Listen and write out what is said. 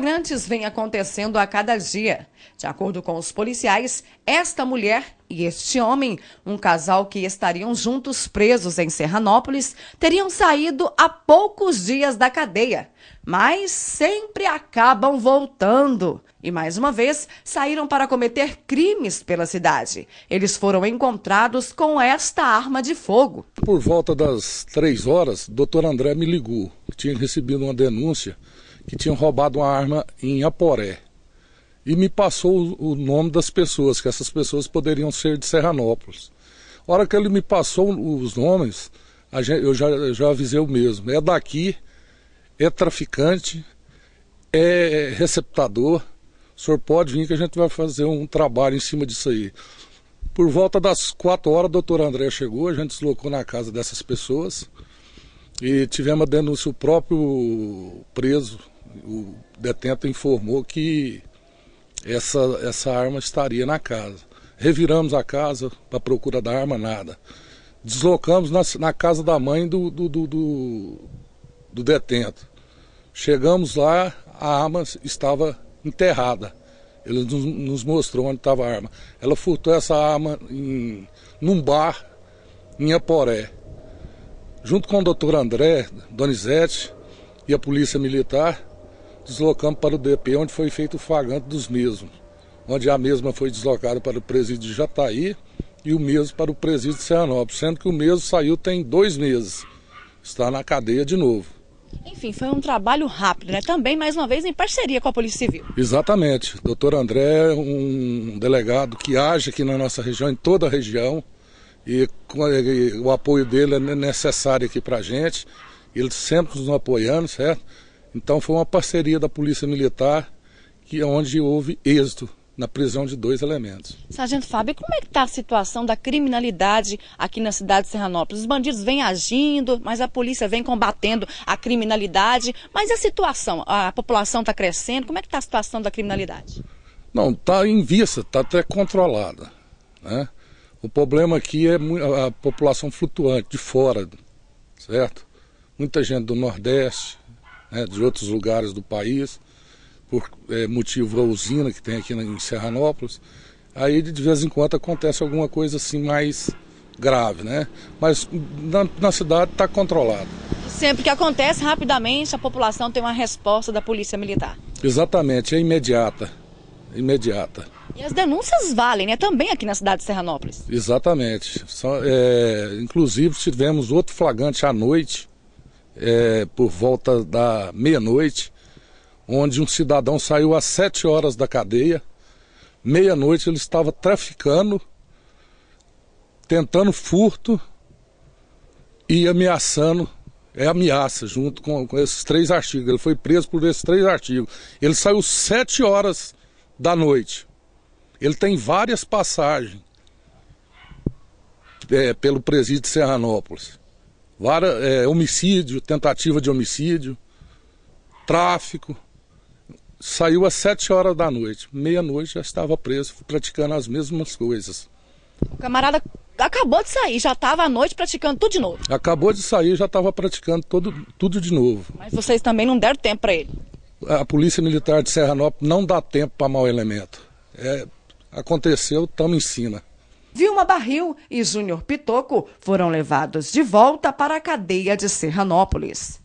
flagrantes vêm acontecendo a cada dia. De acordo com os policiais, esta mulher e este homem, um casal que estariam juntos presos em Serranópolis, teriam saído há poucos dias da cadeia, mas sempre acabam voltando. E mais uma vez, saíram para cometer crimes pela cidade. Eles foram encontrados com esta arma de fogo. Por volta das três horas, o doutor André me ligou. Eu tinha recebido uma denúncia que tinham roubado uma arma em Aporé. E me passou o nome das pessoas, que essas pessoas poderiam ser de Serranópolis. A hora que ele me passou os nomes, gente, eu já, eu já avisei o mesmo. É daqui, é traficante, é receptador. O senhor pode vir que a gente vai fazer um trabalho em cima disso aí. Por volta das quatro horas, o doutor André chegou, a gente deslocou na casa dessas pessoas e tivemos a denúncia. O próprio preso o detento informou que essa, essa arma estaria na casa. Reviramos a casa para procura da arma, nada. Deslocamos na, na casa da mãe do do, do, do, do, detento. Chegamos lá, a arma estava enterrada. Ele nos, nos mostrou onde estava a arma. Ela furtou essa arma em, num bar em Aporé. Junto com o doutor André Donizete e a polícia militar, deslocamos para o DP, onde foi feito o flagrante dos mesmos, onde a mesma foi deslocada para o presídio de Jataí e o mesmo para o presídio de Serranópolis, sendo que o mesmo saiu tem dois meses, está na cadeia de novo. Enfim, foi um trabalho rápido, né? Também, mais uma vez, em parceria com a Polícia Civil. Exatamente. Doutor André é um delegado que age aqui na nossa região, em toda a região, e o apoio dele é necessário aqui para a gente. Ele sempre nos apoiando, certo? Então foi uma parceria da Polícia Militar que é onde houve êxito na prisão de dois elementos. Sargento Fábio, como é que está a situação da criminalidade aqui na cidade de Serranópolis? Os bandidos vêm agindo, mas a polícia vem combatendo a criminalidade. Mas a situação, a população está crescendo, como é que está a situação da criminalidade? Não, está em vista, está até controlada. Né? O problema aqui é a população flutuante, de fora, certo? Muita gente do Nordeste, né, de outros lugares do país, por é, motivo da usina que tem aqui em Serranópolis. Aí de vez em quando acontece alguma coisa assim mais grave, né? Mas na, na cidade está controlado. Sempre que acontece, rapidamente a população tem uma resposta da polícia militar. Exatamente, é imediata. Imediata. E as denúncias valem, né? Também aqui na cidade de Serranópolis. Exatamente. é, inclusive tivemos outro flagrante à noite é, por volta da meia-noite, onde um cidadão saiu às sete horas da cadeia. Meia-noite ele estava traficando, tentando furto e ameaçando é ameaça, junto com, com, esses três artigos. Ele foi preso por esses três artigos. Ele saiu sete horas da noite. Ele tem várias passagens é, pelo presídio de Serranópolis é, homicídio, tentativa de homicídio, tráfico. Saiu às sete horas da noite, meia-noite já estava preso, praticando as mesmas coisas. O camarada acabou de sair, já estava à noite praticando tudo de novo. Acabou de sair, já estava praticando todo, tudo de novo. Mas vocês também não deram tempo para ele? A Polícia Militar de Serra Nova não dá tempo para mau elemento. É, aconteceu, estamos em cima. Vilma Barril e Júnior Pitoco foram levados de volta para a cadeia de Serranópolis.